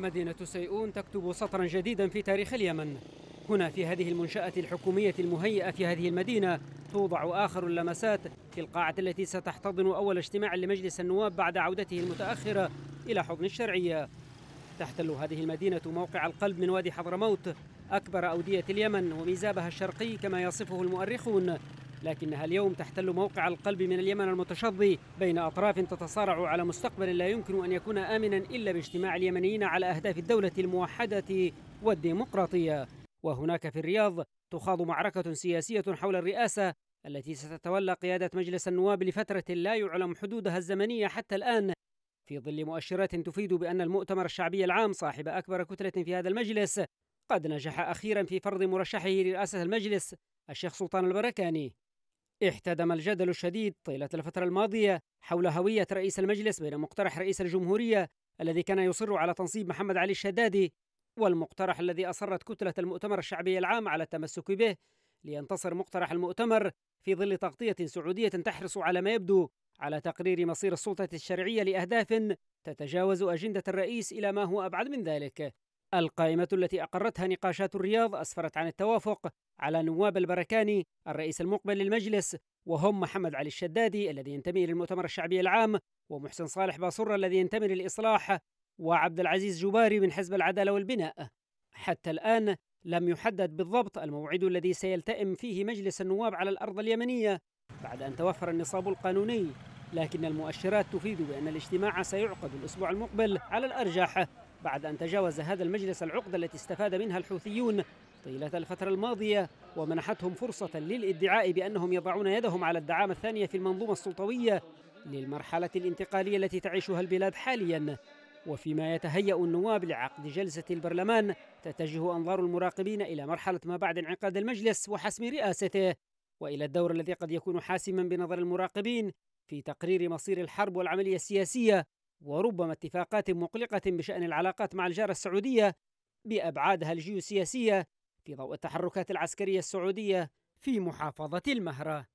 مدينة سيئون تكتب سطرا جديدا في تاريخ اليمن هنا في هذه المنشأة الحكومية المهيئة في هذه المدينة توضع آخر اللمسات في القاعة التي ستحتضن أول اجتماع لمجلس النواب بعد عودته المتأخرة إلى حضن الشرعية تحتل هذه المدينة موقع القلب من وادي حضرموت أكبر أودية اليمن وميزابها الشرقي كما يصفه المؤرخون لكنها اليوم تحتل موقع القلب من اليمن المتشظي بين أطراف تتصارع على مستقبل لا يمكن أن يكون آمنا إلا باجتماع اليمنيين على أهداف الدولة الموحدة والديمقراطية وهناك في الرياض تخاض معركة سياسية حول الرئاسة التي ستتولى قيادة مجلس النواب لفترة لا يعلم حدودها الزمنية حتى الآن في ظل مؤشرات تفيد بأن المؤتمر الشعبي العام صاحب أكبر كتلة في هذا المجلس قد نجح أخيرا في فرض مرشحه لرئاسة المجلس الشيخ سلطان البركاني احتدم الجدل الشديد طيلة الفترة الماضية حول هوية رئيس المجلس بين مقترح رئيس الجمهورية الذي كان يصر على تنصيب محمد علي الشدادي والمقترح الذي أصرت كتلة المؤتمر الشعبي العام على التمسك به لينتصر مقترح المؤتمر في ظل تغطية سعودية تحرص على ما يبدو على تقرير مصير السلطة الشرعية لأهداف تتجاوز أجندة الرئيس إلى ما هو أبعد من ذلك القائمة التي أقرتها نقاشات الرياض أسفرت عن التوافق على نواب البركاني الرئيس المقبل للمجلس وهم محمد علي الشدادي الذي ينتمي للمؤتمر الشعبي العام ومحسن صالح باصرة الذي ينتمي للإصلاح وعبد العزيز جباري من حزب العدالة والبناء حتى الآن لم يحدد بالضبط الموعد الذي سيلتئم فيه مجلس النواب على الأرض اليمنية بعد أن توفر النصاب القانوني لكن المؤشرات تفيد بأن الاجتماع سيعقد الأسبوع المقبل على الأرجح بعد أن تجاوز هذا المجلس العقدة التي استفاد منها الحوثيون طيلة الفترة الماضية ومنحتهم فرصة للادعاء بأنهم يضعون يدهم على الدعامة الثانية في المنظومة السلطوية للمرحلة الانتقالية التي تعيشها البلاد حالياً وفيما يتهيأ النواب لعقد جلسة البرلمان تتجه أنظار المراقبين إلى مرحلة ما بعد انعقاد المجلس وحسم رئاسته وإلى الدور الذي قد يكون حاسما بنظر المراقبين في تقرير مصير الحرب والعملية السياسية وربما اتفاقات مقلقة بشأن العلاقات مع الجارة السعودية بأبعادها الجيوسياسية في ضوء التحركات العسكرية السعودية في محافظة المهرة.